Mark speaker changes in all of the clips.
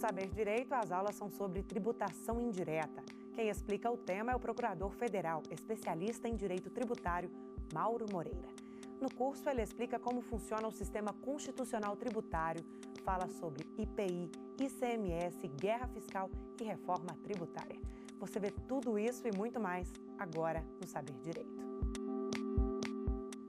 Speaker 1: Saber Direito, as aulas são sobre tributação indireta. Quem explica o tema é o procurador federal, especialista em direito tributário, Mauro Moreira. No curso, ele explica como funciona o sistema constitucional tributário, fala sobre IPI, ICMS, guerra fiscal e reforma tributária. Você vê tudo isso e muito mais agora no Saber Direito.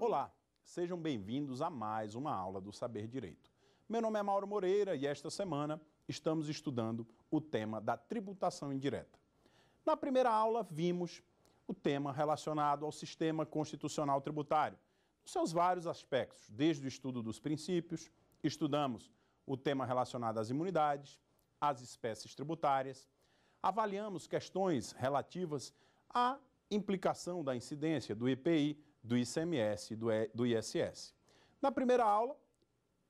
Speaker 1: Olá, sejam bem-vindos a mais uma aula do Saber Direito. Meu nome é Mauro Moreira e esta semana estamos estudando o tema da tributação indireta. Na primeira aula, vimos o tema relacionado ao sistema constitucional tributário, nos seus vários aspectos, desde o estudo dos princípios, estudamos o tema relacionado às imunidades, às espécies tributárias, avaliamos questões relativas à implicação da incidência do IPI, do ICMS e do ISS. Na primeira aula,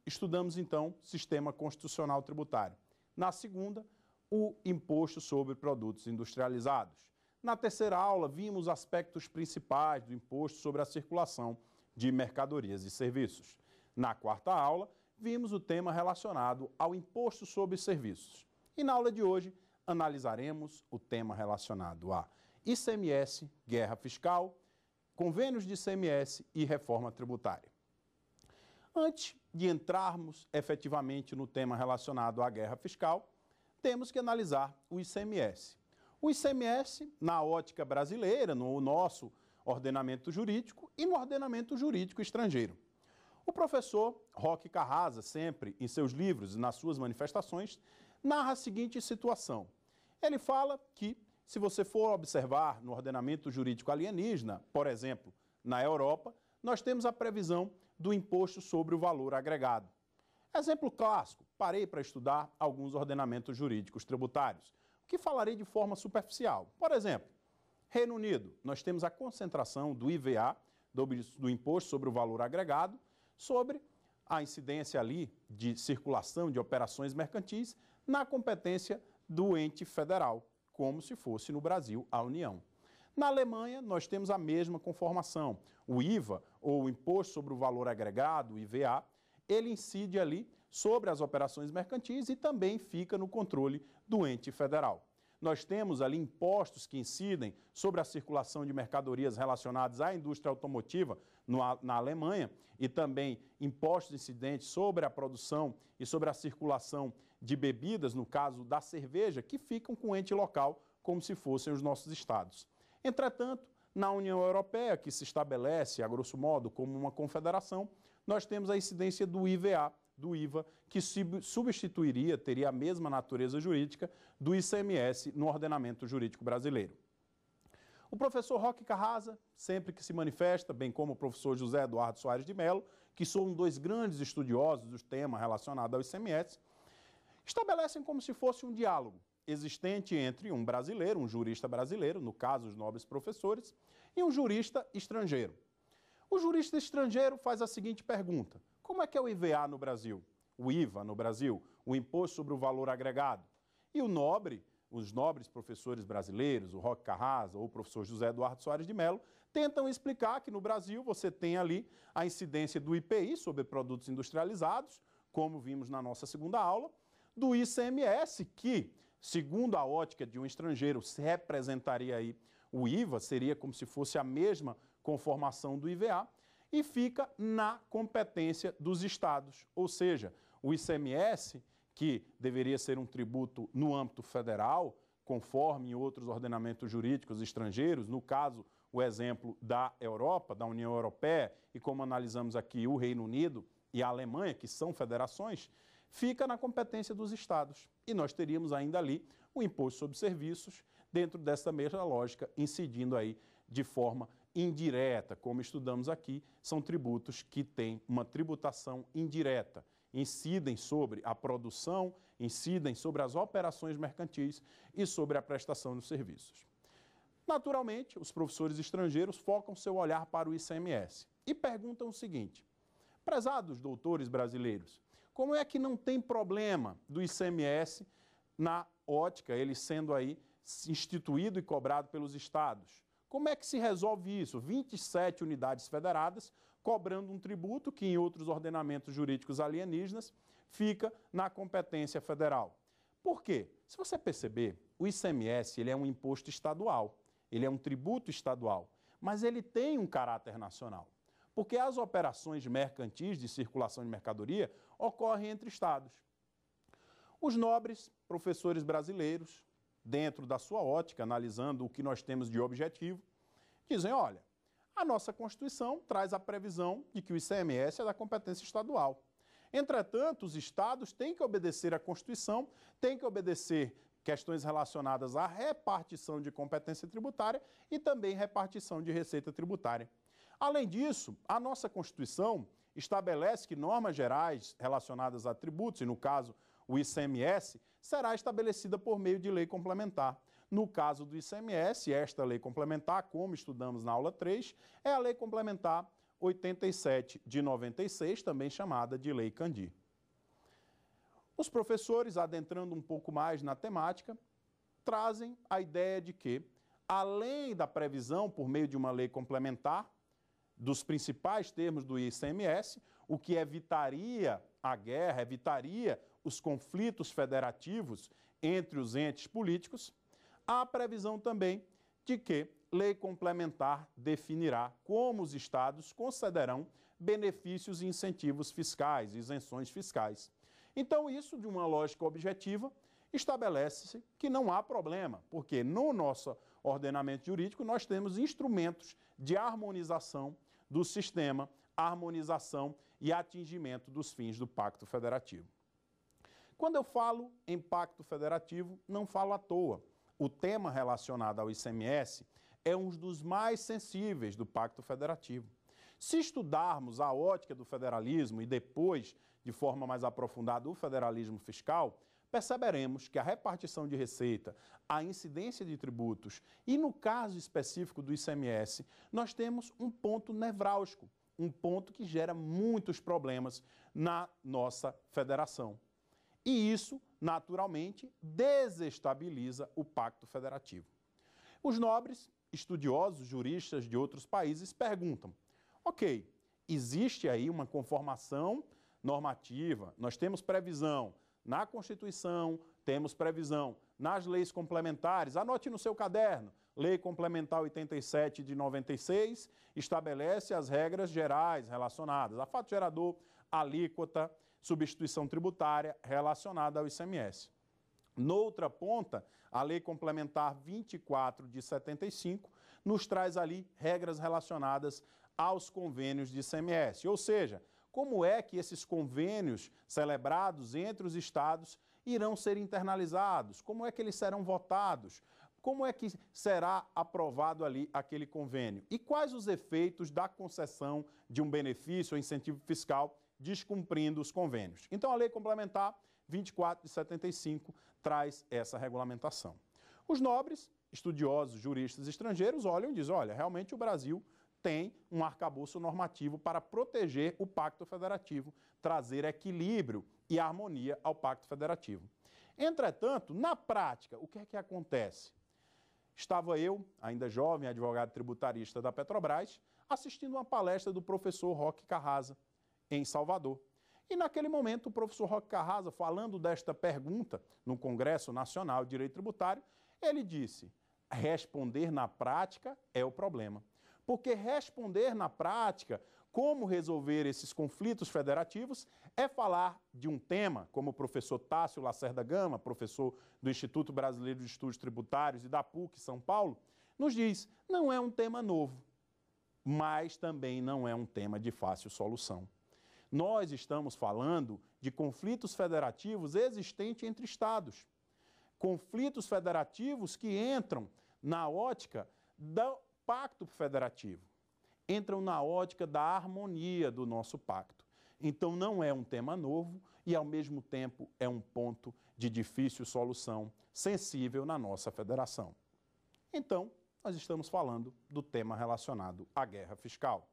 Speaker 1: estudamos então sistema constitucional tributário. Na segunda, o imposto sobre produtos industrializados. Na terceira aula, vimos aspectos principais do imposto sobre a circulação de mercadorias e serviços. Na quarta aula, vimos o tema relacionado ao imposto sobre serviços. E na aula de hoje, analisaremos o tema relacionado a ICMS, guerra fiscal, convênios de ICMS e reforma tributária. Antes de entrarmos efetivamente no tema relacionado à guerra fiscal, temos que analisar o ICMS. O ICMS, na ótica brasileira, no nosso ordenamento jurídico e no ordenamento jurídico estrangeiro. O professor Roque Carrasa, sempre em seus livros e nas suas manifestações, narra a seguinte situação. Ele fala que, se você for observar no ordenamento jurídico alienígena, por exemplo, na Europa, nós temos a previsão do imposto sobre o valor agregado. Exemplo clássico: parei para estudar alguns ordenamentos jurídicos tributários, o que falarei de forma superficial. Por exemplo, Reino Unido, nós temos a concentração do IVA, do, do Imposto sobre o Valor Agregado, sobre a incidência ali de circulação de operações mercantis na competência do ente federal, como se fosse no Brasil a União. Na Alemanha, nós temos a mesma conformação. O IVA, ou Imposto sobre o Valor Agregado, IVA, ele incide ali sobre as operações mercantis e também fica no controle do ente federal. Nós temos ali impostos que incidem sobre a circulação de mercadorias relacionadas à indústria automotiva na Alemanha e também impostos incidentes sobre a produção e sobre a circulação de bebidas, no caso da cerveja, que ficam com o ente local como se fossem os nossos estados. Entretanto, na União Europeia, que se estabelece, a grosso modo, como uma confederação, nós temos a incidência do IVA, do IVA, que substituiria, teria a mesma natureza jurídica do ICMS no ordenamento jurídico brasileiro. O professor Roque Carrasa, sempre que se manifesta, bem como o professor José Eduardo Soares de Mello, que são dois grandes estudiosos do tema relacionado ao ICMS, estabelecem como se fosse um diálogo existente entre um brasileiro, um jurista brasileiro, no caso os nobres professores, e um jurista estrangeiro. O jurista estrangeiro faz a seguinte pergunta: como é que é o IVA no Brasil? O IVA no Brasil, o imposto sobre o valor agregado. E o nobre, os nobres professores brasileiros, o Roque Carrasa ou o professor José Eduardo Soares de Mello, tentam explicar que no Brasil você tem ali a incidência do IPI sobre produtos industrializados, como vimos na nossa segunda aula, do ICMS, que Segundo a ótica de um estrangeiro, se representaria aí o IVA, seria como se fosse a mesma conformação do IVA, e fica na competência dos estados, ou seja, o ICMS, que deveria ser um tributo no âmbito federal, conforme em outros ordenamentos jurídicos estrangeiros, no caso, o exemplo da Europa, da União Europeia, e como analisamos aqui o Reino Unido e a Alemanha, que são federações, fica na competência dos estados. E nós teríamos ainda ali o imposto sobre serviços, dentro dessa mesma lógica, incidindo aí de forma indireta, como estudamos aqui, são tributos que têm uma tributação indireta, incidem sobre a produção, incidem sobre as operações mercantis e sobre a prestação dos serviços. Naturalmente, os professores estrangeiros focam seu olhar para o ICMS e perguntam o seguinte: Prezados doutores brasileiros, como é que não tem problema do ICMS na ótica, ele sendo aí instituído e cobrado pelos estados? Como é que se resolve isso? 27 unidades federadas cobrando um tributo que em outros ordenamentos jurídicos alienígenas fica na competência federal. Por quê? Se você perceber, o ICMS ele é um imposto estadual, ele é um tributo estadual, mas ele tem um caráter nacional. Porque as operações mercantis de circulação de mercadoria ocorrem entre estados. Os nobres professores brasileiros, dentro da sua ótica, analisando o que nós temos de objetivo, dizem: olha, a nossa Constituição traz a previsão de que o ICMS é da competência estadual. Entretanto, os estados têm que obedecer à Constituição, têm que obedecer questões relacionadas à repartição de competência tributária e também repartição de receita tributária. Além disso, a nossa Constituição estabelece que normas gerais relacionadas a tributos, e no caso o ICMS, será estabelecida por meio de lei complementar. No caso do ICMS, esta lei complementar, como estudamos na aula 3, é a Lei Complementar 87 de 96, também chamada de Lei Candir. Os professores, adentrando um pouco mais na temática, trazem a ideia de que, além da previsão por meio de uma lei complementar, dos principais termos do ICMS, o que evitaria a guerra, evitaria os conflitos federativos entre os entes políticos, há previsão também de que lei complementar definirá como os estados concederão benefícios e incentivos fiscais, isenções fiscais. Então, isso, de uma lógica objetiva, estabelece-se que não há problema, porque no nosso ordenamento jurídico nós temos instrumentos de harmonização do sistema, harmonização e atingimento dos fins do Pacto Federativo. Quando eu falo em Pacto Federativo, não falo à toa. O tema relacionado ao ICMS é um dos mais sensíveis do Pacto Federativo. Se estudarmos a ótica do federalismo e depois, de forma mais aprofundada, o federalismo fiscal, perceberemos que a repartição de receita, a incidência de tributos e, no caso específico do ICMS, nós temos um ponto nevrálgico, um ponto que gera muitos problemas na nossa federação. E isso, naturalmente, desestabiliza o Pacto Federativo. Os nobres, estudiosos, juristas de outros países perguntam: ok, existe aí uma conformação normativa, nós temos previsão na Constituição temos previsão, nas leis complementares, anote no seu caderno, Lei Complementar 87 de 96 estabelece as regras gerais relacionadas a fato gerador, alíquota, substituição tributária relacionada ao ICMS. Noutra ponta, a Lei Complementar 24 de 75 nos traz ali regras relacionadas aos convênios de ICMS, ou seja, como é que esses convênios celebrados entre os estados irão ser internalizados, como é que eles serão votados, como é que será aprovado ali aquele convênio e quais os efeitos da concessão de um benefício ou incentivo fiscal descumprindo os convênios. Então, a lei complementar 24 de 75 traz essa regulamentação. Os nobres, estudiosos, juristas estrangeiros olham e dizem: olha, realmente o Brasil tem um arcabouço normativo para proteger o Pacto Federativo, trazer equilíbrio e harmonia ao Pacto Federativo. Entretanto, na prática, o que é que acontece? Estava eu, ainda jovem, advogado tributarista da Petrobras, assistindo uma palestra do professor Roque Carrasa, em Salvador. E naquele momento, o professor Roque Carrasa, falando desta pergunta no Congresso Nacional de Direito Tributário, ele disse: responder na prática é o problema porque responder na prática como resolver esses conflitos federativos é falar de um tema, como o professor Tássio Lacerda Gama, professor do Instituto Brasileiro de Estudos Tributários e da PUC São Paulo, nos diz, não é um tema novo, mas também não é um tema de fácil solução. Nós estamos falando de conflitos federativos existentes entre estados. Conflitos federativos que entram na ótica da pacto federativo, entram na ótica da harmonia do nosso pacto. Então não é um tema novo e, ao mesmo tempo, é um ponto de difícil solução, sensível na nossa federação. Então, nós estamos falando do tema relacionado à guerra fiscal,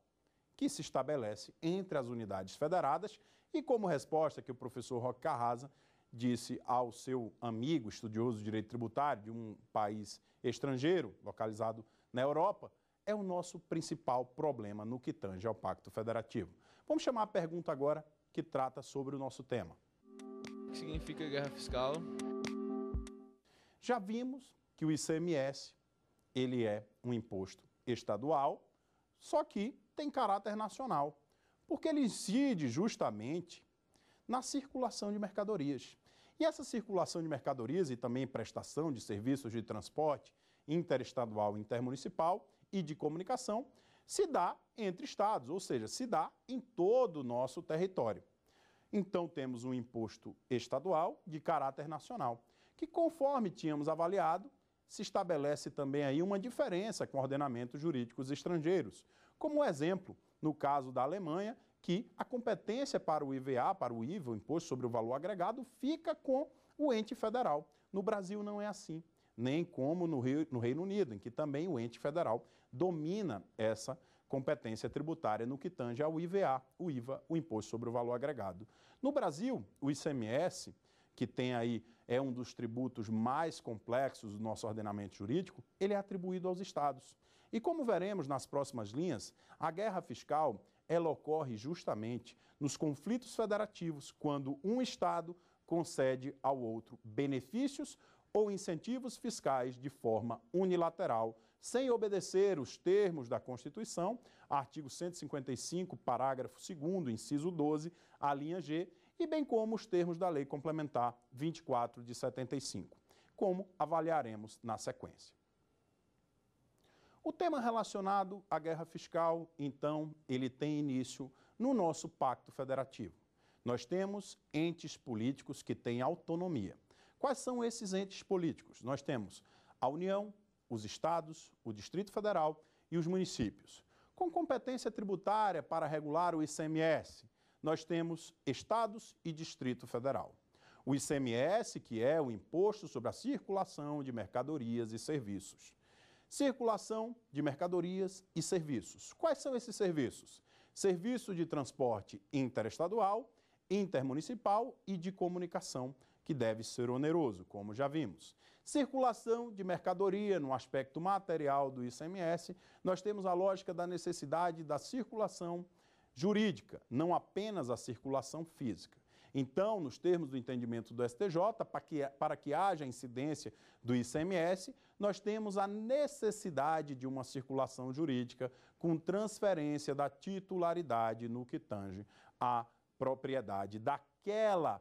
Speaker 1: que se estabelece entre as unidades federadas e, como resposta que o professor Roque Carrasa disse ao seu amigo estudioso de direito tributário de um país estrangeiro, localizado na Europa, é o nosso principal problema no que tange ao Pacto Federativo. Vamos chamar a pergunta agora que trata sobre o nosso tema. O que significa guerra fiscal? Já vimos que o ICMS ele é um imposto estadual, só que tem caráter nacional, porque ele incide justamente na circulação de mercadorias. E essa circulação de mercadorias e também prestação de serviços de transporte interestadual intermunicipal e de comunicação, se dá entre estados, ou seja, se dá em todo o nosso território. Então temos um imposto estadual de caráter nacional, que conforme tínhamos avaliado, se estabelece também aí uma diferença com ordenamentos jurídicos estrangeiros. Como exemplo, no caso da Alemanha, que a competência para o IVA, para o IVA, o Imposto sobre o Valor Agregado, fica com o ente federal. No Brasil não é assim nem como no, Rio, no Reino Unido, em que também o ente federal domina essa competência tributária no que tange ao IVA, o IVA, o Imposto sobre o Valor Agregado. No Brasil, o ICMS, que tem aí, é um dos tributos mais complexos do nosso ordenamento jurídico, ele é atribuído aos estados. E como veremos nas próximas linhas, a guerra fiscal ela ocorre justamente nos conflitos federativos, quando um estado concede ao outro benefícios ou incentivos fiscais de forma unilateral, sem obedecer os termos da Constituição, artigo 155, parágrafo 2, inciso 12, a linha G, e bem como os termos da Lei Complementar 24 de 75, como avaliaremos na sequência. O tema relacionado à guerra fiscal, então, ele tem início no nosso Pacto Federativo. Nós temos entes políticos que têm autonomia Quais são esses entes políticos? Nós temos a União, os estados, o Distrito Federal e os municípios. Com competência tributária para regular o ICMS, nós temos estados e Distrito Federal. O ICMS, que é o Imposto sobre a Circulação de Mercadorias e Serviços. Circulação de mercadorias e serviços. Quais são esses serviços? Serviço de transporte interestadual, intermunicipal e de comunicação que deve ser oneroso, como já vimos. Circulação de mercadoria no aspecto material do ICMS, nós temos a lógica da necessidade da circulação jurídica, não apenas a circulação física. Então, nos termos do entendimento do STJ, para que, para que haja incidência do ICMS, nós temos a necessidade de uma circulação jurídica com transferência da titularidade no que tange à propriedade daquela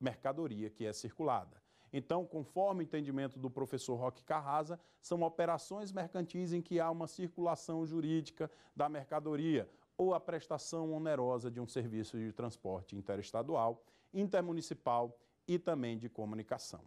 Speaker 1: mercadoria que é circulada. Então, conforme o entendimento do professor Roque Carrasa, são operações mercantis em que há uma circulação jurídica da mercadoria ou a prestação onerosa de um serviço de transporte interestadual, intermunicipal e também de comunicação.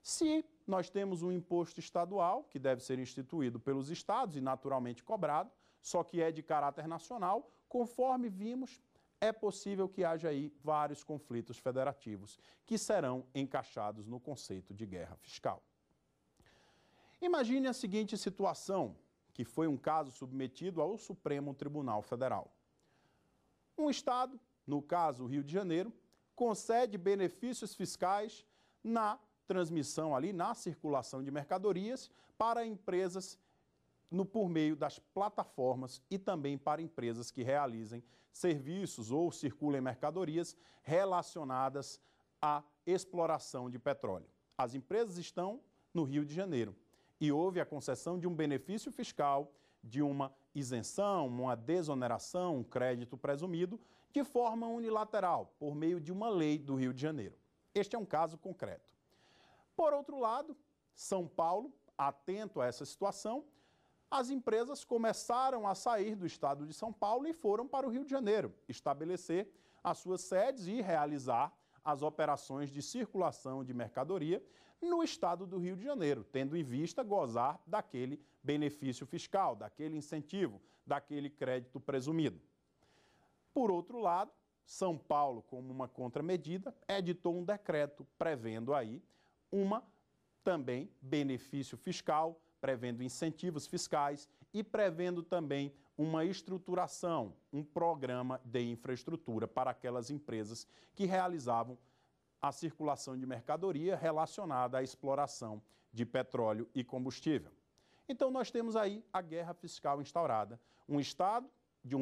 Speaker 1: Se nós temos um imposto estadual, que deve ser instituído pelos estados e naturalmente cobrado, só que é de caráter nacional, conforme vimos é possível que haja aí vários conflitos federativos que serão encaixados no conceito de guerra fiscal. Imagine a seguinte situação, que foi um caso submetido ao Supremo Tribunal Federal. Um Estado, no caso o Rio de Janeiro, concede benefícios fiscais na transmissão ali, na circulação de mercadorias para empresas no, por meio das plataformas e também para empresas que realizem serviços ou circulem mercadorias relacionadas à exploração de petróleo. As empresas estão no Rio de Janeiro e houve a concessão de um benefício fiscal, de uma isenção, uma desoneração, um crédito presumido, de forma unilateral, por meio de uma lei do Rio de Janeiro. Este é um caso concreto. Por outro lado, São Paulo, atento a essa situação, as empresas começaram a sair do estado de São Paulo e foram para o Rio de Janeiro estabelecer as suas sedes e realizar as operações de circulação de mercadoria no estado do Rio de Janeiro, tendo em vista gozar daquele benefício fiscal, daquele incentivo, daquele crédito presumido. Por outro lado, São Paulo, como uma contramedida, editou um decreto prevendo aí uma também benefício fiscal prevendo incentivos fiscais e prevendo também uma estruturação, um programa de infraestrutura para aquelas empresas que realizavam a circulação de mercadoria relacionada à exploração de petróleo e combustível. Então, nós temos aí a guerra fiscal instaurada. Um Estado, de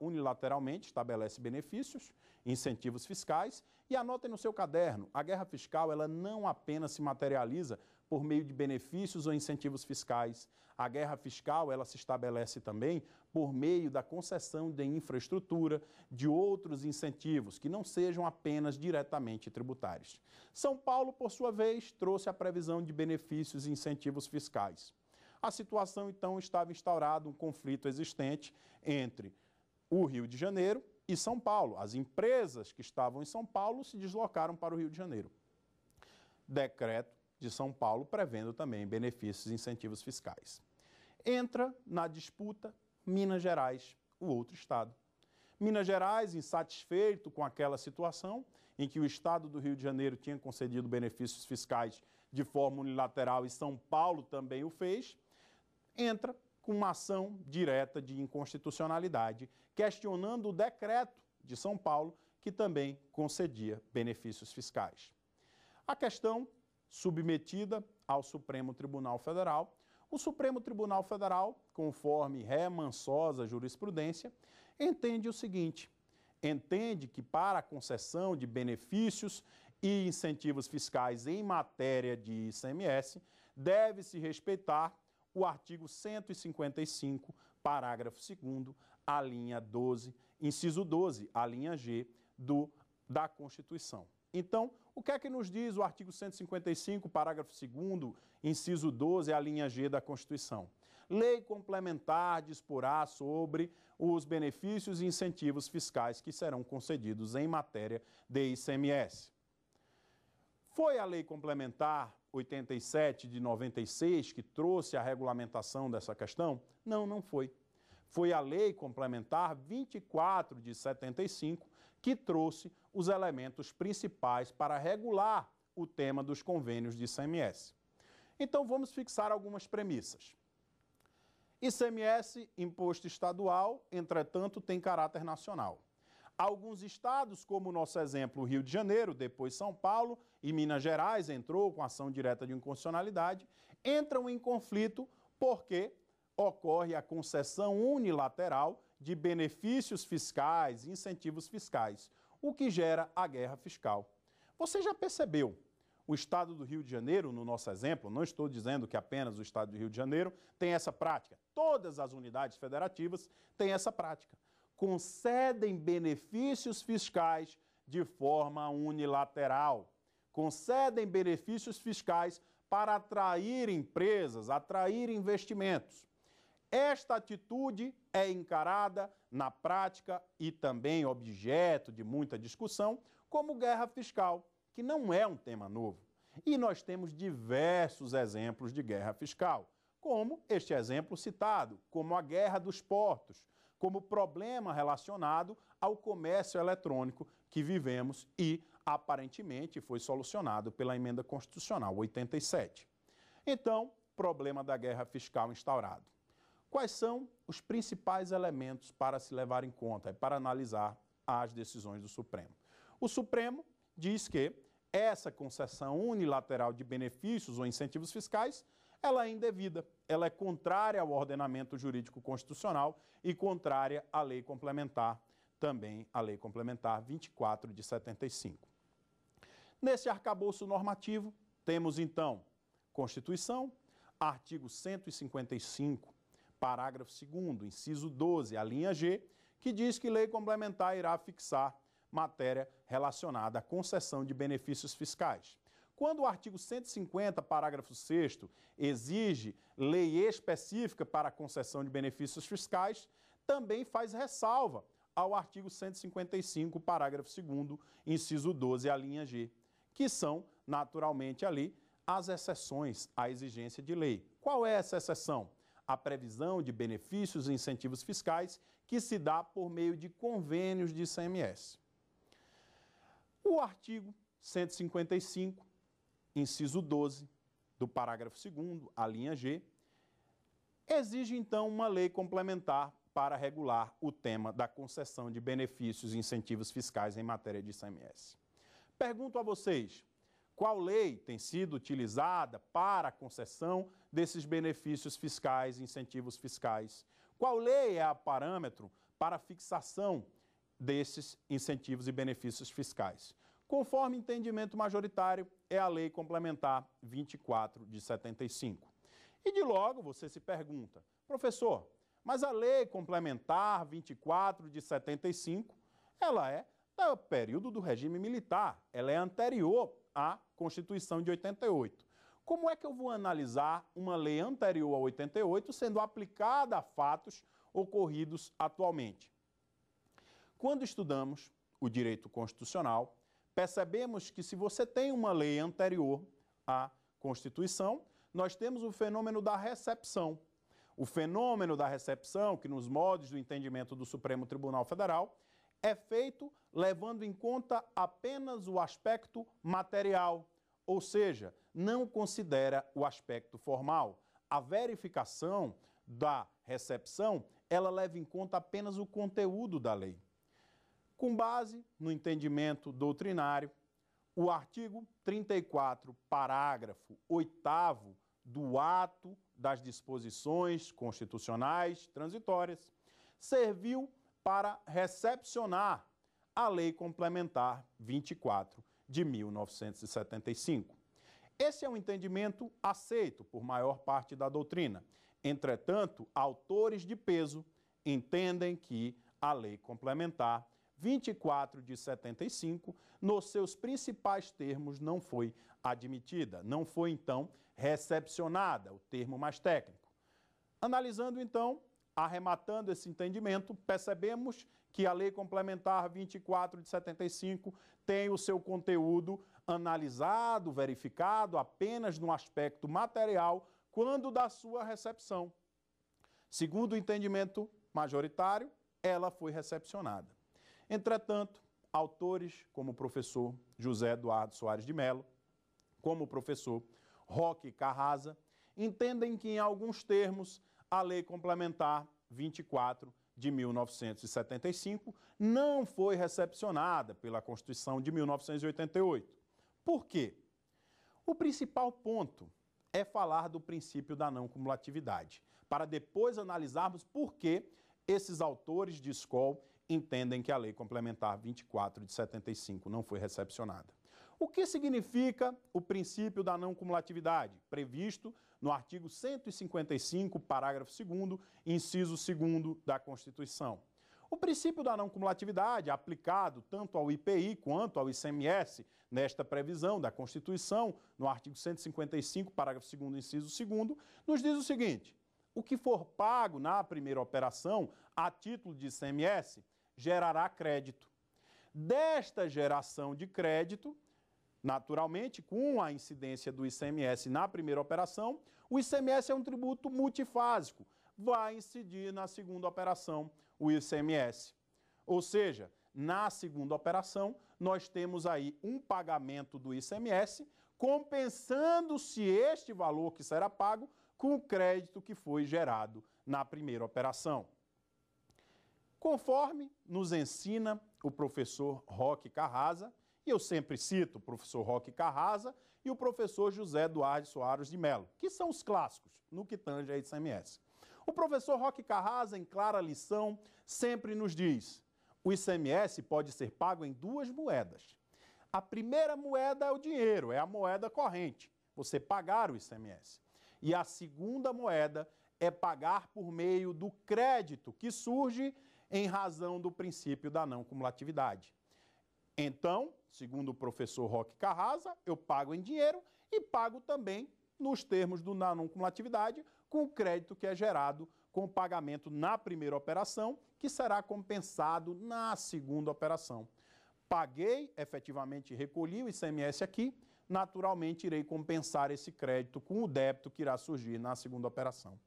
Speaker 1: unilateralmente, estabelece benefícios, incentivos fiscais, e anotem no seu caderno: a guerra fiscal ela não apenas se materializa por meio de benefícios ou incentivos fiscais. A guerra fiscal, ela se estabelece também por meio da concessão de infraestrutura, de outros incentivos que não sejam apenas diretamente tributários. São Paulo, por sua vez, trouxe a previsão de benefícios e incentivos fiscais. A situação então estava instaurado um conflito existente entre o Rio de Janeiro e São Paulo. As empresas que estavam em São Paulo se deslocaram para o Rio de Janeiro. Decreto de São Paulo, prevendo também benefícios e incentivos fiscais. Entra na disputa Minas Gerais, o outro estado. Minas Gerais, insatisfeito com aquela situação em que o estado do Rio de Janeiro tinha concedido benefícios fiscais de forma unilateral e São Paulo também o fez, entra com uma ação direta de inconstitucionalidade, questionando o decreto de São Paulo que também concedia benefícios fiscais. A questão submetida ao Supremo Tribunal Federal. O Supremo Tribunal Federal, conforme remansosa jurisprudência, entende o seguinte: entende que para a concessão de benefícios e incentivos fiscais em matéria de ICMS, deve-se respeitar o artigo 155, parágrafo 2 a linha 12, inciso 12, a linha G do da Constituição. Então, o que é que nos diz o artigo 155, parágrafo 2, inciso 12, a linha G da Constituição? Lei complementar disporá sobre os benefícios e incentivos fiscais que serão concedidos em matéria de ICMS. Foi a lei complementar 87 de 96 que trouxe a regulamentação dessa questão? Não, não foi. Foi a lei complementar 24 de 75 que trouxe os elementos principais para regular o tema dos convênios de ICMS. Então vamos fixar algumas premissas. ICMS, imposto estadual, entretanto, tem caráter nacional. Alguns estados, como o nosso exemplo, Rio de Janeiro, depois São Paulo e Minas Gerais, entrou com ação direta de inconstitucionalidade, entram em conflito porque ocorre a concessão unilateral de benefícios fiscais, incentivos fiscais, o que gera a guerra fiscal. Você já percebeu? O estado do Rio de Janeiro, no nosso exemplo, não estou dizendo que apenas o estado do Rio de Janeiro tem essa prática. Todas as unidades federativas têm essa prática. Concedem benefícios fiscais de forma unilateral. Concedem benefícios fiscais para atrair empresas, atrair investimentos. Esta atitude é encarada na prática e também objeto de muita discussão como guerra fiscal, que não é um tema novo. E nós temos diversos exemplos de guerra fiscal, como este exemplo citado, como a guerra dos portos, como problema relacionado ao comércio eletrônico que vivemos e aparentemente foi solucionado pela emenda constitucional 87. Então, problema da guerra fiscal instaurado. Quais são os principais elementos para se levar em conta e para analisar as decisões do Supremo? O Supremo diz que essa concessão unilateral de benefícios ou incentivos fiscais, ela é indevida, ela é contrária ao ordenamento jurídico constitucional e contrária à lei complementar, também a lei complementar 24 de 75. Nesse arcabouço normativo, temos então Constituição, artigo 155 parágrafo 2, inciso 12, a linha G, que diz que lei complementar irá fixar matéria relacionada à concessão de benefícios fiscais. Quando o artigo 150, parágrafo 6, exige lei específica para a concessão de benefícios fiscais, também faz ressalva ao artigo 155, parágrafo 2, inciso 12, a linha G, que são, naturalmente, ali as exceções à exigência de lei. Qual é essa exceção? a previsão de benefícios e incentivos fiscais que se dá por meio de convênios de ICMS. O artigo 155, inciso 12, do parágrafo 2, a linha G, exige então uma lei complementar para regular o tema da concessão de benefícios e incentivos fiscais em matéria de ICMS. Pergunto a vocês, qual lei tem sido utilizada para a concessão desses benefícios fiscais, incentivos fiscais? Qual lei é a parâmetro para a fixação desses incentivos e benefícios fiscais? Conforme entendimento majoritário, é a Lei Complementar 24 de 75. E de logo você se pergunta, professor, mas a Lei Complementar 24 de 75, ela é do período do regime militar, ela é anterior à Constituição de 88. Como é que eu vou analisar uma lei anterior a 88 sendo aplicada a fatos ocorridos atualmente? Quando estudamos o direito constitucional, percebemos que se você tem uma lei anterior à Constituição, nós temos o fenômeno da recepção. O fenômeno da recepção, que nos modos do entendimento do Supremo Tribunal Federal, é feito levando em conta apenas o aspecto material, ou seja, não considera o aspecto formal. A verificação da recepção, ela leva em conta apenas o conteúdo da lei. Com base no entendimento doutrinário, o artigo 34, parágrafo 8 do ato das disposições constitucionais transitórias serviu para recepcionar a Lei Complementar 24 de 1975. Esse é um entendimento aceito por maior parte da doutrina. Entretanto, autores de peso entendem que a Lei Complementar 24 de 75, nos seus principais termos, não foi admitida, não foi então recepcionada, o termo mais técnico. Analisando então Arrematando esse entendimento, percebemos que a Lei Complementar 24 de 75 tem o seu conteúdo analisado, verificado apenas no aspecto material quando da sua recepção. Segundo o entendimento majoritário, ela foi recepcionada. Entretanto, autores como o professor José Eduardo Soares de Mello, como o professor Roque Carrasa, entendem que em alguns termos a Lei Complementar 24 de 1975 não foi recepcionada pela Constituição de 1988. Por quê? O principal ponto é falar do princípio da não cumulatividade, para depois analisarmos por que esses autores de escola entendem que a Lei Complementar 24 de 75 não foi recepcionada. O que significa o princípio da não cumulatividade, previsto no artigo 155, parágrafo 2, inciso 2 da Constituição. O princípio da não cumulatividade, aplicado tanto ao IPI quanto ao ICMS, nesta previsão da Constituição, no artigo 155, parágrafo 2, inciso 2, nos diz o seguinte: o que for pago na primeira operação a título de ICMS gerará crédito. Desta geração de crédito Naturalmente, com a incidência do ICMS na primeira operação, o ICMS é um tributo multifásico, vai incidir na segunda operação o ICMS. Ou seja, na segunda operação, nós temos aí um pagamento do ICMS, compensando-se este valor que será pago com o crédito que foi gerado na primeira operação. Conforme nos ensina o professor Roque Carrasa, e eu sempre cito o professor Roque Carrasa e o professor José Eduardo Soares de Mello, que são os clássicos no que tange a ICMS. O professor Roque Carrasa, em clara lição, sempre nos diz: o ICMS pode ser pago em duas moedas. A primeira moeda é o dinheiro, é a moeda corrente, você pagar o ICMS. E a segunda moeda é pagar por meio do crédito que surge em razão do princípio da não cumulatividade. Então, segundo o professor Roque Carrasa, eu pago em dinheiro e pago também, nos termos do na não cumulatividade, com o crédito que é gerado com o pagamento na primeira operação, que será compensado na segunda operação. Paguei, efetivamente recolhi o ICMS aqui, naturalmente irei compensar esse crédito com o débito que irá surgir na segunda operação.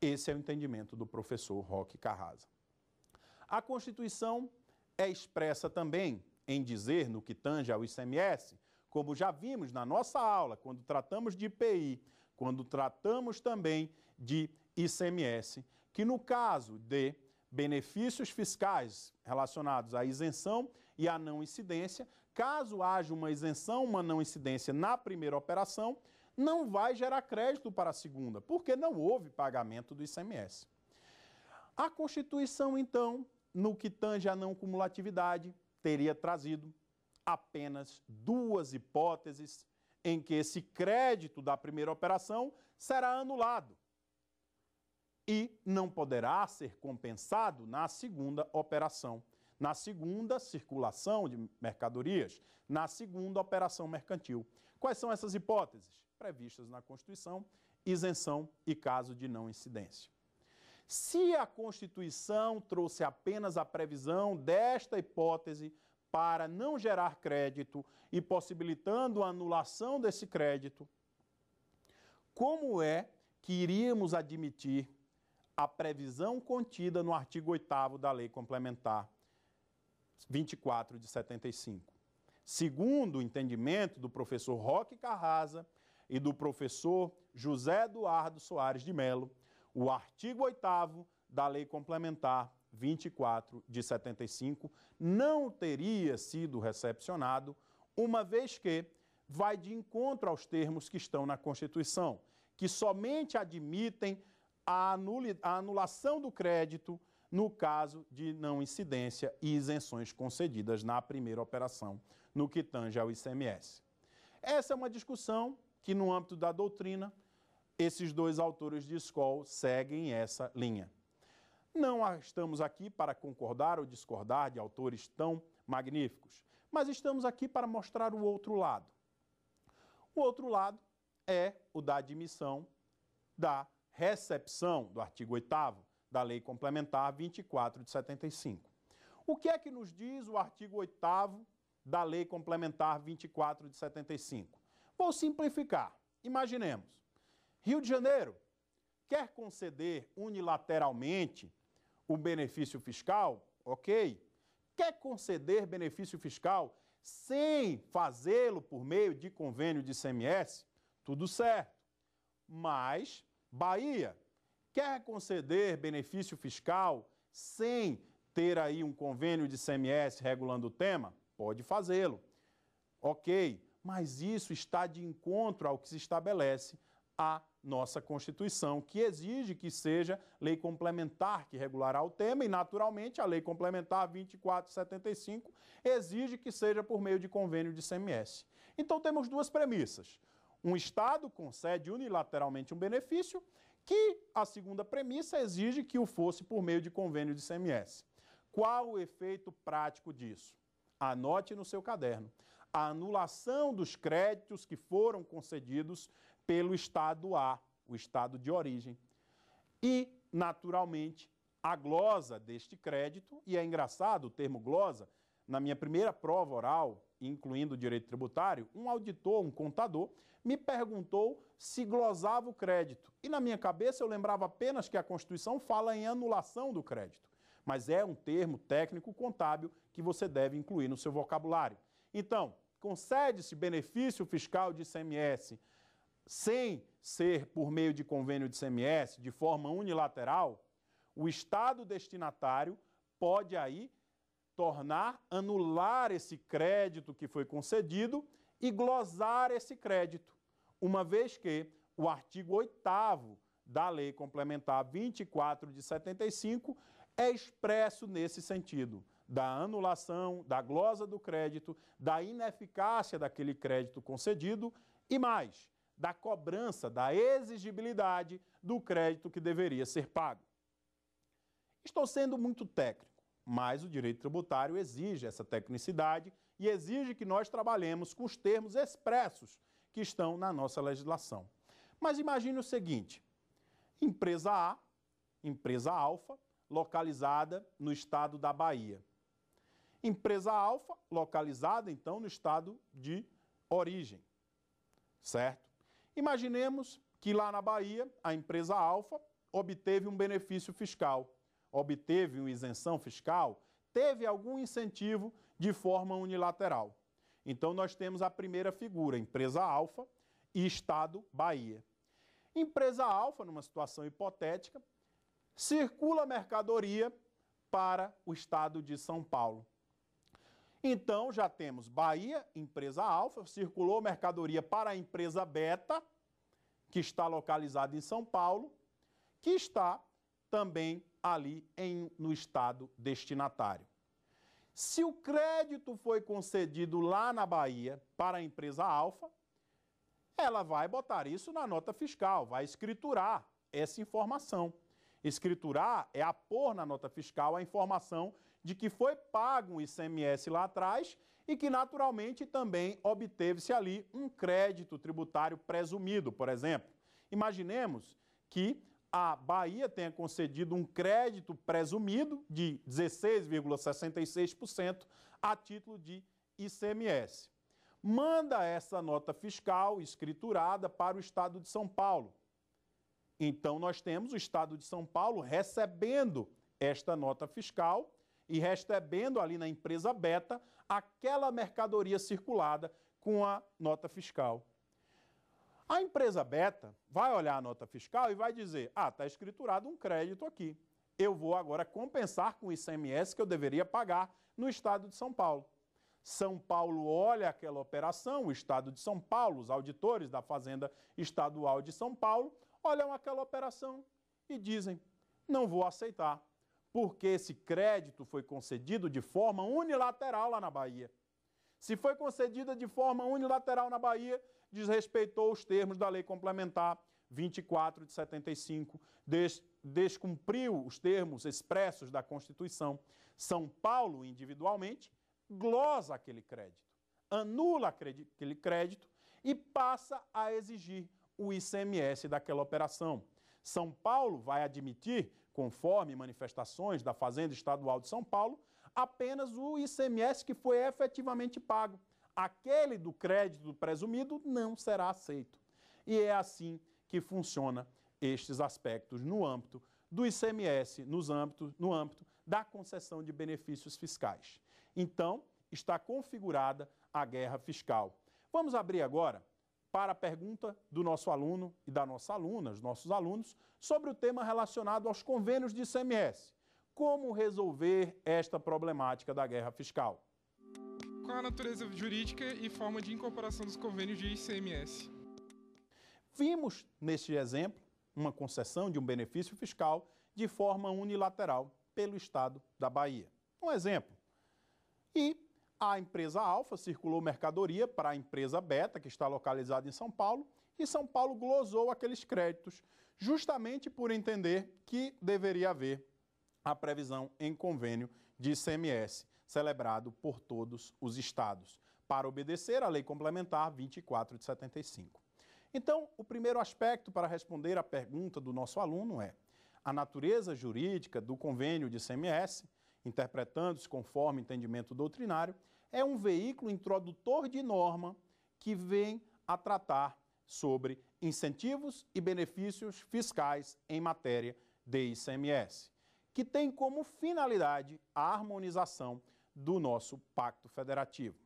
Speaker 1: Esse é o entendimento do professor Roque Carrasa. A Constituição é expressa também em dizer no que tange ao ICMS, como já vimos na nossa aula, quando tratamos de IPI, quando tratamos também de ICMS, que no caso de benefícios fiscais relacionados à isenção e à não incidência, caso haja uma isenção, uma não incidência na primeira operação, não vai gerar crédito para a segunda, porque não houve pagamento do ICMS. A Constituição, então, no que tange à não cumulatividade, teria trazido apenas duas hipóteses em que esse crédito da primeira operação será anulado e não poderá ser compensado na segunda operação, na segunda circulação de mercadorias, na segunda operação mercantil. Quais são essas hipóteses? Previstas na Constituição, isenção e caso de não incidência. Se a Constituição trouxe apenas a previsão desta hipótese para não gerar crédito e possibilitando a anulação desse crédito, como é que iríamos admitir a previsão contida no artigo 8 da Lei Complementar 24 de 75? Segundo o entendimento do professor Roque Carrasa e do professor José Eduardo Soares de Melo, o artigo 8 da Lei Complementar 24 de 75 não teria sido recepcionado, uma vez que vai de encontro aos termos que estão na Constituição, que somente admitem a, a anulação do crédito no caso de não incidência e isenções concedidas na primeira operação no que tange ao ICMS. Essa é uma discussão que, no âmbito da doutrina, esses dois autores de Skoll seguem essa linha. Não estamos aqui para concordar ou discordar de autores tão magníficos, mas estamos aqui para mostrar o outro lado. O outro lado é o da admissão da recepção do artigo 8 da Lei Complementar 24 de 75. O que é que nos diz o artigo 8 da Lei Complementar 24 de 75? Vou simplificar. Imaginemos, Rio de Janeiro quer conceder unilateralmente o benefício fiscal, ok? Quer conceder benefício fiscal sem fazê-lo por meio de convênio de CMS, tudo certo. Mas Bahia quer conceder benefício fiscal sem ter aí um convênio de CMS regulando o tema, pode fazê-lo. Ok, mas isso está de encontro ao que se estabelece à nossa Constituição, que exige que seja lei complementar que regulará o tema, e naturalmente a lei complementar 2475 exige que seja por meio de convênio de CMS. Então temos duas premissas. Um Estado concede unilateralmente um benefício, que a segunda premissa exige que o fosse por meio de convênio de CMS. Qual o efeito prático disso? Anote no seu caderno. A anulação dos créditos que foram concedidos pelo estado A, o estado de origem. E, naturalmente, a glosa deste crédito, e é engraçado o termo glosa, na minha primeira prova oral, incluindo o direito tributário, um auditor, um contador, me perguntou se glosava o crédito. E na minha cabeça eu lembrava apenas que a Constituição fala em anulação do crédito, mas é um termo técnico contábil que você deve incluir no seu vocabulário. Então, concede-se benefício fiscal de ICMS sem ser por meio de convênio de CMS, de forma unilateral, o Estado destinatário pode aí tornar, anular esse crédito que foi concedido e glosar esse crédito, uma vez que o artigo 8 da Lei Complementar 24 de 75 é expresso nesse sentido, da anulação, da glosa do crédito, da ineficácia daquele crédito concedido e mais, da cobrança, da exigibilidade do crédito que deveria ser pago. Estou sendo muito técnico, mas o direito tributário exige essa tecnicidade e exige que nós trabalhemos com os termos expressos que estão na nossa legislação. Mas imagine o seguinte: empresa A, empresa Alfa, localizada no estado da Bahia. Empresa Alfa, localizada então no estado de origem. Certo? Imaginemos que lá na Bahia, a empresa Alfa obteve um benefício fiscal, obteve uma isenção fiscal, teve algum incentivo de forma unilateral. Então nós temos a primeira figura, empresa Alfa e Estado Bahia. Empresa Alfa, numa situação hipotética, circula mercadoria para o estado de São Paulo. Então já temos Bahia, empresa alfa, circulou mercadoria para a empresa beta, que está localizada em São Paulo, que está também ali em, no estado destinatário. Se o crédito foi concedido lá na Bahia para a empresa alfa, ela vai botar isso na nota fiscal, vai escriturar essa informação. Escriturar é apor na nota fiscal a informação de que foi pago um ICMS lá atrás e que naturalmente também obteve-se ali um crédito tributário presumido, por exemplo. Imaginemos que a Bahia tenha concedido um crédito presumido de 16,66% a título de ICMS. Manda essa nota fiscal escriturada para o estado de São Paulo. Então, nós temos o estado de São Paulo recebendo esta nota fiscal e recebendo ali na empresa beta aquela mercadoria circulada com a nota fiscal. A empresa beta vai olhar a nota fiscal e vai dizer: ah, está escriturado um crédito aqui. Eu vou agora compensar com o ICMS que eu deveria pagar no estado de São Paulo. São Paulo olha aquela operação, o estado de São Paulo, os auditores da Fazenda Estadual de São Paulo olham aquela operação e dizem: não vou aceitar porque esse crédito foi concedido de forma unilateral lá na Bahia. Se foi concedida de forma unilateral na Bahia, desrespeitou os termos da Lei Complementar 24 de 75, des descumpriu os termos expressos da Constituição. São Paulo, individualmente, glosa aquele crédito, anula aquele crédito e passa a exigir o ICMS daquela operação. São Paulo vai admitir conforme manifestações da Fazenda Estadual de São Paulo, apenas o ICMS que foi efetivamente pago. Aquele do crédito presumido não será aceito. E é assim que funciona estes aspectos no âmbito do ICMS, nos âmbito no âmbito da concessão de benefícios fiscais. Então, está configurada a guerra fiscal. Vamos abrir agora para a pergunta do nosso aluno e da nossa aluna, os nossos alunos, sobre o tema relacionado aos convênios de ICMS. Como resolver esta problemática da guerra fiscal? Qual a natureza jurídica e forma de incorporação dos convênios de ICMS? Vimos, neste exemplo, uma concessão de um benefício fiscal de forma unilateral pelo Estado da Bahia. Um exemplo. E a empresa Alfa circulou mercadoria para a empresa Beta, que está localizada em São Paulo, e São Paulo glosou aqueles créditos, justamente por entender que deveria haver a previsão em convênio de ICMS, celebrado por todos os estados, para obedecer à Lei Complementar 24 de 75. Então, o primeiro aspecto para responder à pergunta do nosso aluno é: a natureza jurídica do convênio de ICMS, interpretando-se conforme entendimento doutrinário, é um veículo introdutor de norma que vem a tratar sobre incentivos e benefícios fiscais em matéria de ICMS, que tem como finalidade a harmonização do nosso Pacto Federativo.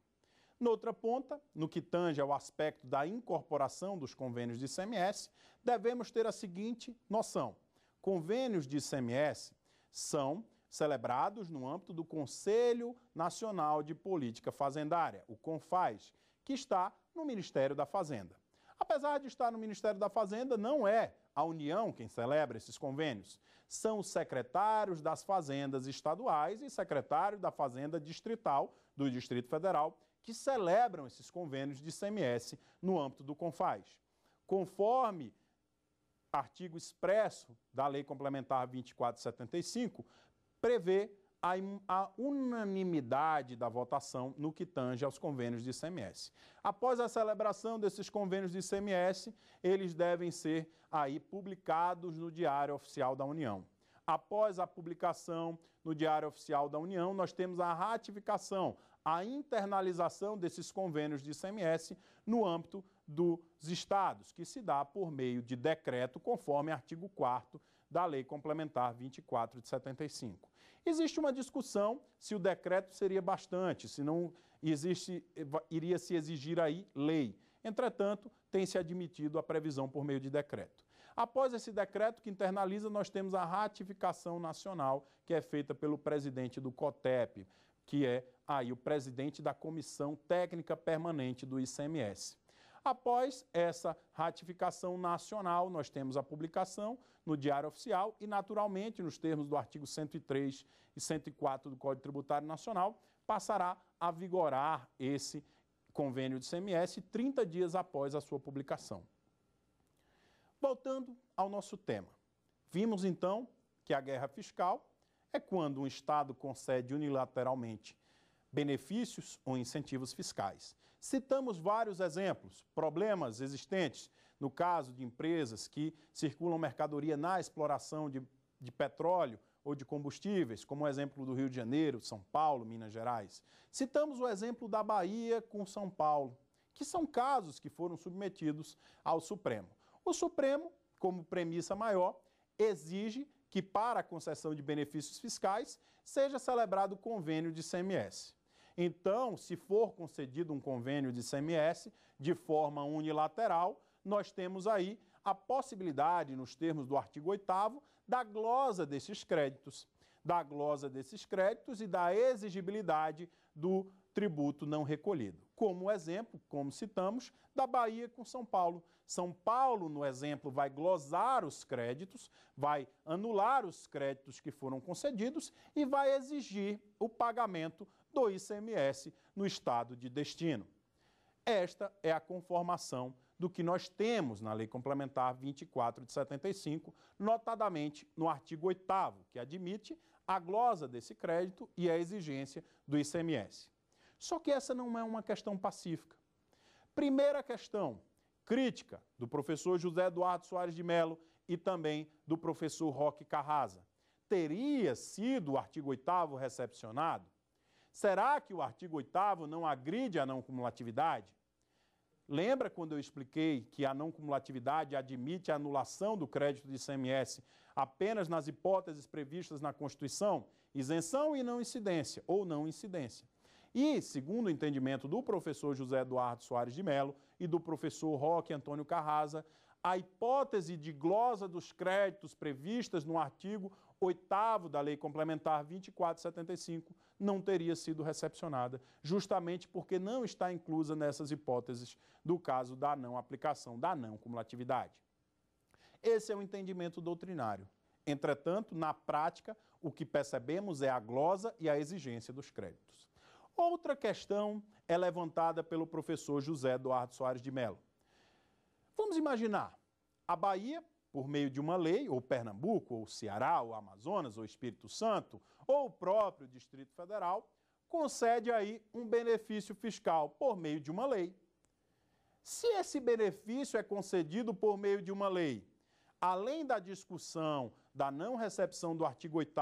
Speaker 1: Noutra ponta, no que tange ao aspecto da incorporação dos convênios de ICMS, devemos ter a seguinte noção: convênios de ICMS são celebrados no âmbito do Conselho Nacional de Política Fazendária, o CONFAS, que está no Ministério da Fazenda. Apesar de estar no Ministério da Fazenda, não é a União quem celebra esses convênios. São os secretários das fazendas estaduais e secretário da Fazenda Distrital do Distrito Federal que celebram esses convênios de CMS no âmbito do CONFAS. Conforme artigo expresso da Lei Complementar 2475, prevê a, a, unanimidade da votação no que tange aos convênios de ICMS. Após a celebração desses convênios de ICMS, eles devem ser aí publicados no Diário Oficial da União. Após a publicação no Diário Oficial da União, nós temos a ratificação, a internalização desses convênios de ICMS no âmbito dos estados, que se dá por meio de decreto, conforme artigo 4 da Lei Complementar 24 de 75. Existe uma discussão se o decreto seria bastante, se não existe, iria se exigir aí lei. Entretanto, tem-se admitido a previsão por meio de decreto. Após esse decreto que internaliza, nós temos a ratificação nacional, que é feita pelo presidente do COTEP, que é aí o presidente da Comissão Técnica Permanente do ICMS. Após essa ratificação nacional, nós temos a publicação no Diário Oficial e, naturalmente, nos termos do artigo 103 e 104 do Código Tributário Nacional, passará a vigorar esse convênio de CMS 30 dias após a sua publicação. Voltando ao nosso tema, vimos então que a guerra fiscal é quando um Estado concede unilateralmente benefícios ou incentivos fiscais. Citamos vários exemplos, problemas existentes no caso de empresas que circulam mercadoria na exploração de, de petróleo ou de combustíveis, como o exemplo do Rio de Janeiro, São Paulo, Minas Gerais. Citamos o exemplo da Bahia com São Paulo, que são casos que foram submetidos ao Supremo. O Supremo, como premissa maior, exige que, para a concessão de benefícios fiscais, seja celebrado o convênio de CMS. Então, se for concedido um convênio de CMS de forma unilateral, nós temos aí a possibilidade, nos termos do artigo 8 da glosa desses créditos, da glosa desses créditos e da exigibilidade do tributo não recolhido como exemplo, como citamos, da Bahia com São Paulo. São Paulo, no exemplo, vai glosar os créditos, vai anular os créditos que foram concedidos e vai exigir o pagamento do ICMS no estado de destino. Esta é a conformação do que nós temos na Lei Complementar 24 de 75, notadamente no artigo 8, que admite a glosa desse crédito e a exigência do ICMS. Só que essa não é uma questão pacífica. Primeira questão, crítica, do professor José Eduardo Soares de Melo e também do professor Roque Carrasa. Teria sido o artigo 8 recepcionado? Será que o artigo 8 não agride a não cumulatividade? Lembra quando eu expliquei que a não cumulatividade admite a anulação do crédito de ICMS apenas nas hipóteses previstas na Constituição? Isenção e não incidência, ou não incidência. E, segundo o entendimento do professor José Eduardo Soares de Mello e do professor Roque Antônio Carrasa, a hipótese de glosa dos créditos previstas no artigo 8 da Lei Complementar 2475 não teria sido recepcionada, justamente porque não está inclusa nessas hipóteses do caso da não aplicação, da não cumulatividade. Esse é o entendimento doutrinário. Entretanto, na prática, o que percebemos é a glosa e a exigência dos créditos. Outra questão é levantada pelo professor José Eduardo Soares de Mello. Vamos imaginar, a Bahia, por meio de uma lei, ou Pernambuco, ou Ceará, ou Amazonas, ou Espírito Santo, ou o próprio Distrito Federal, concede aí um benefício fiscal por meio de uma lei. Se esse benefício é concedido por meio de uma lei, além da discussão da não recepção do artigo 8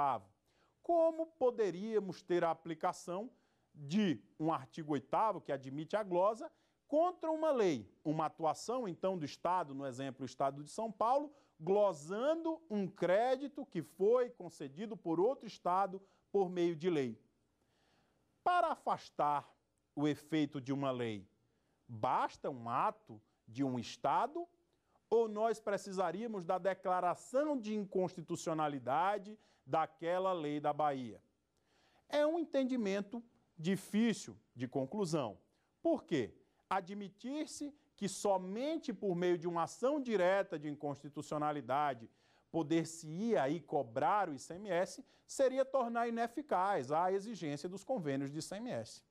Speaker 1: como poderíamos ter a aplicação de um artigo 8 que admite a glosa contra uma lei. Uma atuação, então, do Estado, no exemplo, o Estado de São Paulo, glosando um crédito que foi concedido por outro Estado por meio de lei. Para afastar o efeito de uma lei, basta um ato de um Estado ou nós precisaríamos da declaração de inconstitucionalidade daquela lei da Bahia? É um entendimento difícil de conclusão. Por quê? Admitir-se que somente por meio de uma ação direta de inconstitucionalidade poder-se-ia aí cobrar o ICMS seria tornar ineficaz a exigência dos convênios de ICMS.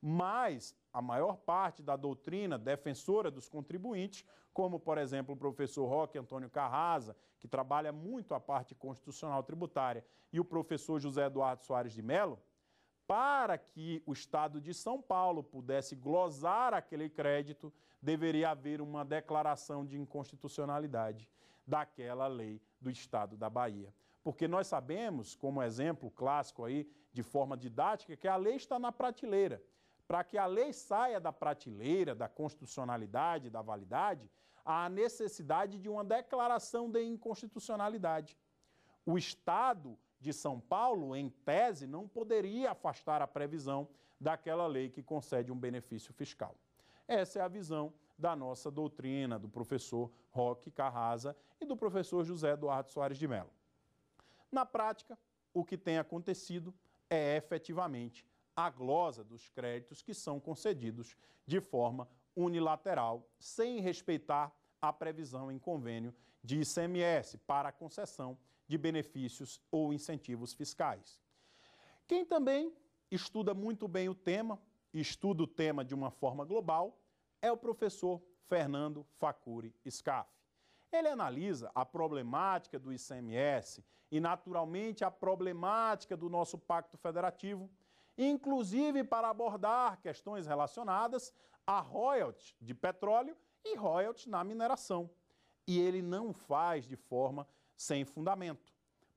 Speaker 1: Mas a maior parte da doutrina defensora dos contribuintes, como por exemplo o professor Roque Antônio Carrasa, que trabalha muito a parte constitucional tributária, e o professor José Eduardo Soares de Mello, para que o Estado de São Paulo pudesse glosar aquele crédito, deveria haver uma declaração de inconstitucionalidade daquela lei do Estado da Bahia. Porque nós sabemos, como exemplo clássico aí, de forma didática, que a lei está na prateleira. Para que a lei saia da prateleira, da constitucionalidade, da validade, há a necessidade de uma declaração de inconstitucionalidade. O Estado de São Paulo, em tese, não poderia afastar a previsão daquela lei que concede um benefício fiscal. Essa é a visão da nossa doutrina, do professor Roque Carrasa e do professor José Eduardo Soares de Mello. Na prática, o que tem acontecido é efetivamente a glosa dos créditos que são concedidos de forma unilateral, sem respeitar a previsão em convênio de ICMS para a concessão de benefícios ou incentivos fiscais. Quem também estuda muito bem o tema, estuda o tema de uma forma global, é o professor Fernando Facuri Scaff. Ele analisa a problemática do ICMS e, naturalmente, a problemática do nosso Pacto Federativo, inclusive para abordar questões relacionadas a royalties de petróleo e royalties na mineração. E ele não faz de forma sem fundamento.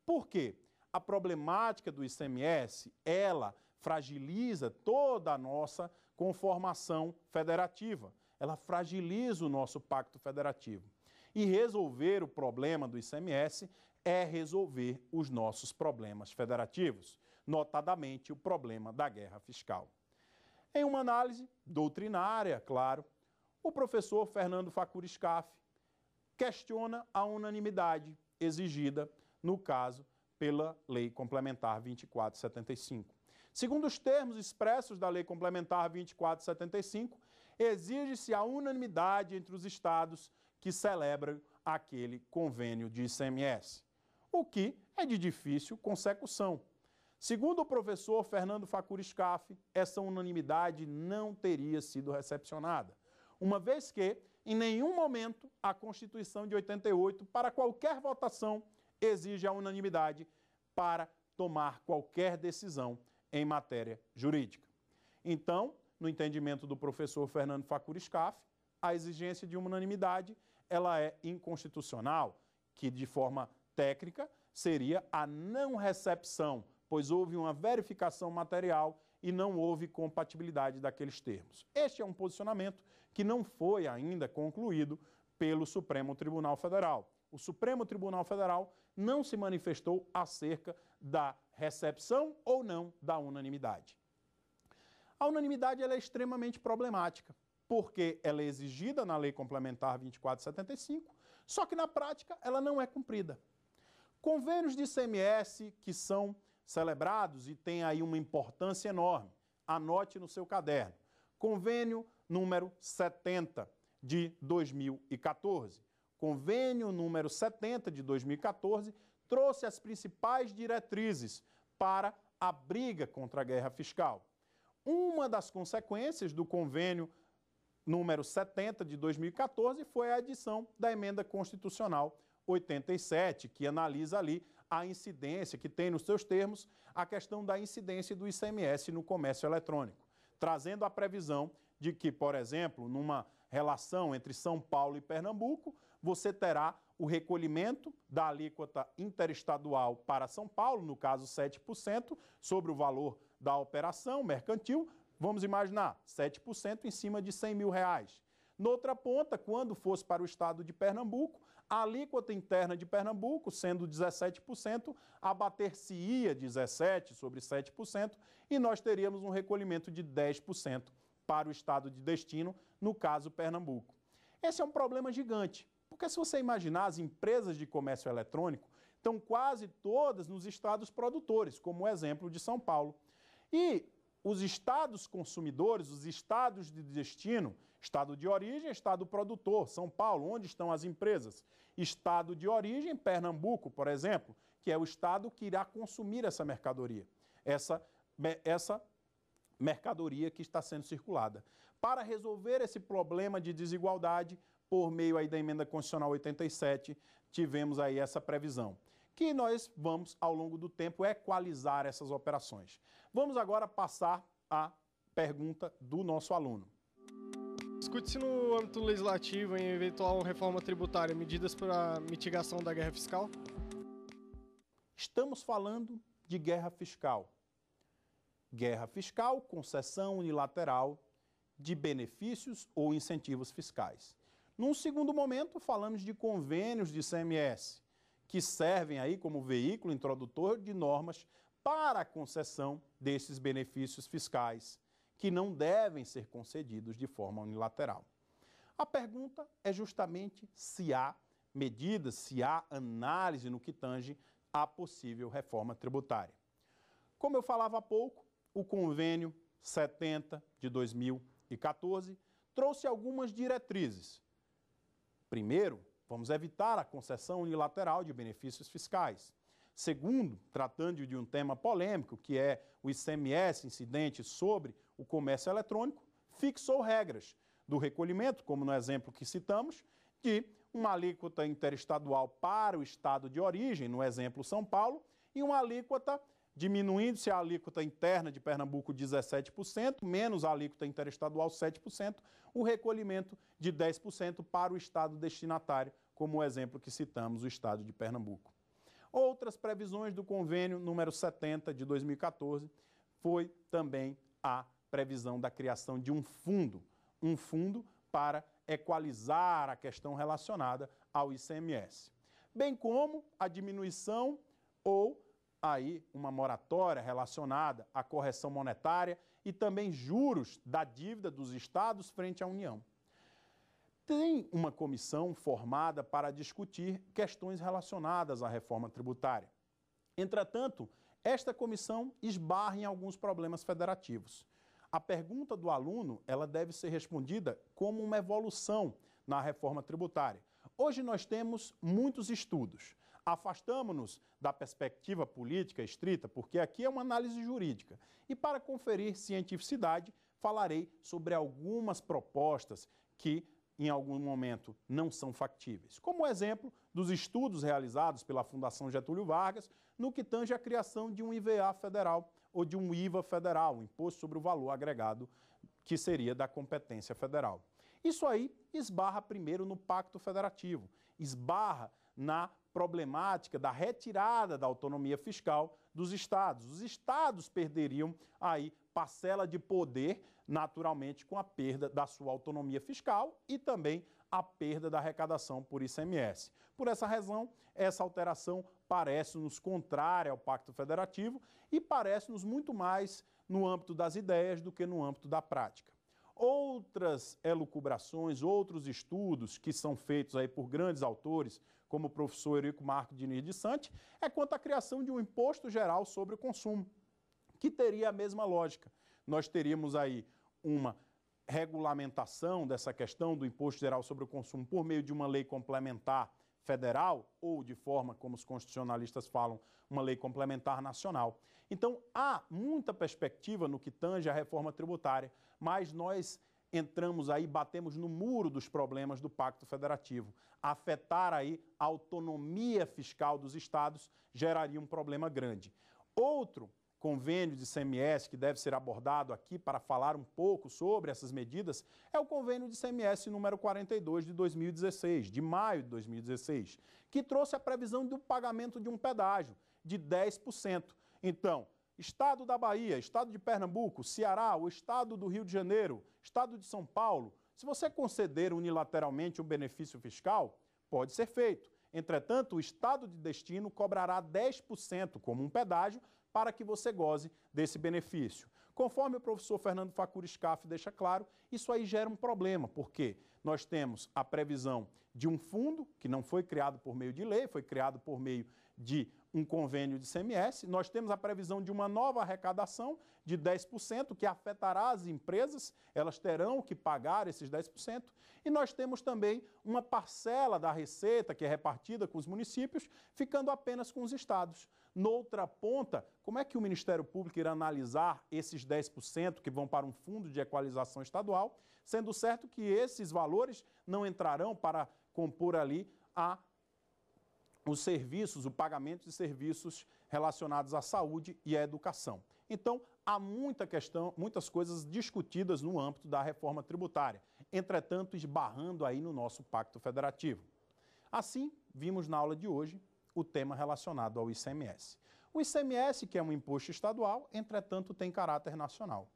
Speaker 1: Por quê? A problemática do ICMS, ela fragiliza toda a nossa conformação federativa. Ela fragiliza o nosso pacto federativo. E resolver o problema do ICMS é resolver os nossos problemas federativos, notadamente o problema da guerra fiscal. Em uma análise doutrinária, claro, o professor Fernando Facuri Scaff questiona a unanimidade exigida, no caso, pela Lei Complementar 2475. Segundo os termos expressos da Lei Complementar 2475, exige-se a unanimidade entre os estados que celebram aquele convênio de ICMS, o que é de difícil consecução. Segundo o professor Fernando Facuri Scaff, essa unanimidade não teria sido recepcionada, uma vez que em nenhum momento a Constituição de 88, para qualquer votação, exige a unanimidade para tomar qualquer decisão em matéria jurídica. Então, no entendimento do professor Fernando Facuriscaf, a exigência de unanimidade ela é inconstitucional, que de forma técnica seria a não recepção, pois houve uma verificação material e não houve compatibilidade daqueles termos. Este é um posicionamento que não foi ainda concluído pelo Supremo Tribunal Federal. O Supremo Tribunal Federal não se manifestou acerca da recepção ou não da unanimidade. A unanimidade é extremamente problemática, porque ela é exigida na Lei Complementar 2475, só que na prática ela não é cumprida. Convênios de ICMS que são celebrados e tem aí uma importância enorme. Anote no seu caderno. Convênio número 70 de 2014. Convênio número 70 de 2014 trouxe as principais diretrizes para a briga contra a guerra fiscal. Uma das consequências do convênio número 70 de 2014 foi a adição da emenda constitucional 87, que analisa ali a incidência, que tem nos seus termos, a questão da incidência do ICMS no comércio eletrônico, trazendo a previsão de que, por exemplo, numa relação entre São Paulo e Pernambuco, você terá o recolhimento da alíquota interestadual para São Paulo, no caso 7%, sobre o valor da operação mercantil, vamos imaginar, 7% em cima de 100 mil reais. Noutra ponta, quando fosse para o estado de Pernambuco, a alíquota interna de Pernambuco, sendo 17%, abater-se-ia 17% sobre 7%, e nós teríamos um recolhimento de 10% para o estado de destino, no caso Pernambuco. Esse é um problema gigante, porque se você imaginar as empresas de comércio eletrônico, estão quase todas nos estados produtores, como o exemplo de São Paulo. E os estados consumidores, os estados de destino, estado de origem, estado produtor, São Paulo, onde estão as empresas. Estado de origem, Pernambuco, por exemplo, que é o estado que irá consumir essa mercadoria, essa, essa mercadoria que está sendo circulada. Para resolver esse problema de desigualdade, por meio aí da emenda constitucional 87, tivemos aí essa previsão que nós vamos, ao longo do tempo, equalizar essas operações. Vamos agora passar à pergunta do nosso aluno. Discute-se no âmbito legislativo em eventual reforma tributária medidas para mitigação da guerra fiscal? Estamos falando de guerra fiscal. Guerra fiscal, concessão unilateral de benefícios ou incentivos fiscais. Num segundo momento, falamos de convênios de CMS, que servem aí como veículo introdutor de normas para a concessão desses benefícios fiscais, que não devem ser concedidos de forma unilateral. A pergunta é justamente se há medidas, se há análise no que tange à possível reforma tributária. Como eu falava há pouco, o convênio 70 de 2014 trouxe algumas diretrizes. Primeiro, Vamos evitar a concessão unilateral de benefícios fiscais. Segundo, tratando de um tema polêmico, que é o ICMS incidente sobre o comércio eletrônico, fixou regras do recolhimento, como no exemplo que citamos, de uma alíquota interestadual para o estado de origem, no exemplo São Paulo, e uma alíquota diminuindo-se a alíquota interna de Pernambuco 17%, menos a alíquota interestadual 7%, o recolhimento de 10% para o estado destinatário, como o exemplo que citamos, o estado de Pernambuco. Outras previsões do convênio número 70 de 2014 foi também a previsão da criação de um fundo, um fundo para equalizar a questão relacionada ao ICMS, bem como a diminuição ou aí uma moratória relacionada à correção monetária e também juros da dívida dos estados frente à União. Tem uma comissão formada para discutir questões relacionadas à reforma tributária. Entretanto, esta comissão esbarra em alguns problemas federativos. A pergunta do aluno, ela deve ser respondida como uma evolução na reforma tributária. Hoje nós temos muitos estudos Afastamos-nos da perspectiva política estrita, porque aqui é uma análise jurídica. E para conferir cientificidade, falarei sobre algumas propostas que em algum momento não são factíveis. Como exemplo dos estudos realizados pela Fundação Getúlio Vargas no que tange à criação de um IVA federal ou de um IVA federal, um imposto sobre o valor agregado que seria da competência federal. Isso aí esbarra primeiro no Pacto Federativo, esbarra na problemática da retirada da autonomia fiscal dos estados. Os estados perderiam aí parcela de poder, naturalmente, com a perda da sua autonomia fiscal e também a perda da arrecadação por ICMS. Por essa razão, essa alteração parece-nos contrária ao Pacto Federativo e parece-nos muito mais no âmbito das ideias do que no âmbito da prática. Outras elucubrações, outros estudos que são feitos aí por grandes autores, como o professor Eurico Marco Diniz de Sante, é quanto à criação de um imposto geral sobre o consumo, que teria a mesma lógica. Nós teríamos aí uma regulamentação dessa questão do imposto geral sobre o consumo por meio de uma lei complementar federal ou de forma como os constitucionalistas falam, uma lei complementar nacional. Então, há muita perspectiva no que tange à reforma tributária, mas nós entramos aí, batemos no muro dos problemas do Pacto Federativo. Afetar aí a autonomia fiscal dos estados geraria um problema grande. Outro convênio de CMS que deve ser abordado aqui para falar um pouco sobre essas medidas é o convênio de CMS número 42 de 2016, de maio de 2016, que trouxe a previsão do pagamento de um pedágio de 10%. Então, Estado da Bahia, Estado de Pernambuco, Ceará, o Estado do Rio de Janeiro, Estado de São Paulo, se você conceder unilateralmente um benefício fiscal, pode ser feito. Entretanto, o estado de destino cobrará 10% como um pedágio para que você goze desse benefício. Conforme o professor Fernando Facuri Scaff deixa claro, isso aí gera um problema, porque nós temos a previsão de um fundo que não foi criado por meio de lei, foi criado por meio de um convênio de CMS, nós temos a previsão de uma nova arrecadação de 10%, que afetará as empresas, elas terão que pagar esses 10%, e nós temos também uma parcela da receita que é repartida com os municípios, ficando apenas com os estados. Noutra ponta, como é que o Ministério Público irá analisar esses 10% que vão para um fundo de equalização estadual, sendo certo que esses valores não entrarão para compor ali a os serviços, o pagamento de serviços relacionados à saúde e à educação. Então, há muita questão, muitas coisas discutidas no âmbito da reforma tributária, entretanto esbarrando aí no nosso pacto federativo. Assim, vimos na aula de hoje o tema relacionado ao ICMS. O ICMS, que é um imposto estadual, entretanto, tem caráter nacional.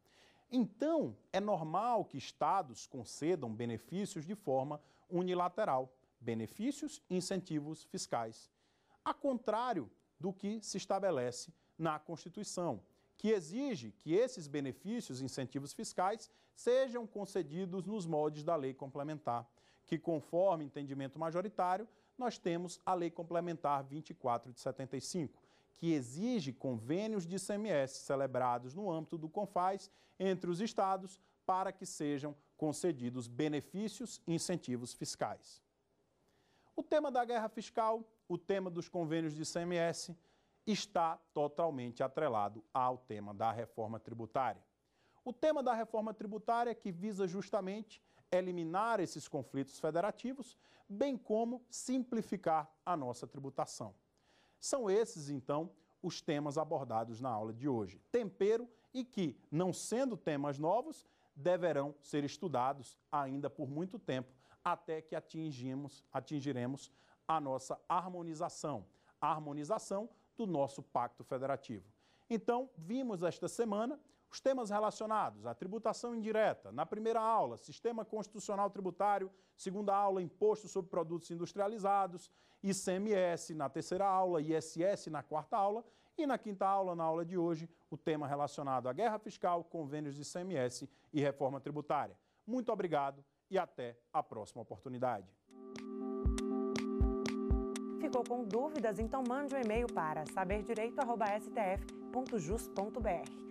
Speaker 1: Então, é normal que estados concedam benefícios de forma unilateral benefícios e incentivos fiscais a contrário do que se estabelece na Constituição, que exige que esses benefícios e incentivos fiscais sejam concedidos nos moldes da lei complementar, que, conforme entendimento majoritário, nós temos a Lei Complementar 24 de 75, que exige convênios de ICMS celebrados no âmbito do CONFAS entre os estados para que sejam concedidos benefícios e incentivos fiscais. O tema da guerra fiscal, o tema dos convênios de ICMS, está totalmente atrelado ao tema da reforma tributária. O tema da reforma tributária que visa justamente eliminar esses conflitos federativos, bem como simplificar a nossa tributação. São esses, então, os temas abordados na aula de hoje. Tempero e que, não sendo temas novos, deverão ser estudados ainda por muito tempo, até que atingimos, atingiremos a nossa harmonização, a harmonização do nosso pacto federativo. Então, vimos esta semana os temas relacionados à tributação indireta, na primeira aula, sistema constitucional tributário, segunda aula, imposto sobre produtos industrializados, ICMS na terceira aula, ISS na quarta aula e na quinta aula, na aula de hoje, o tema relacionado à guerra fiscal, convênios de ICMS e reforma tributária. Muito obrigado e até a próxima oportunidade. Ficou com dúvidas? Então mande um e-mail para saberdireito.stf.jus.br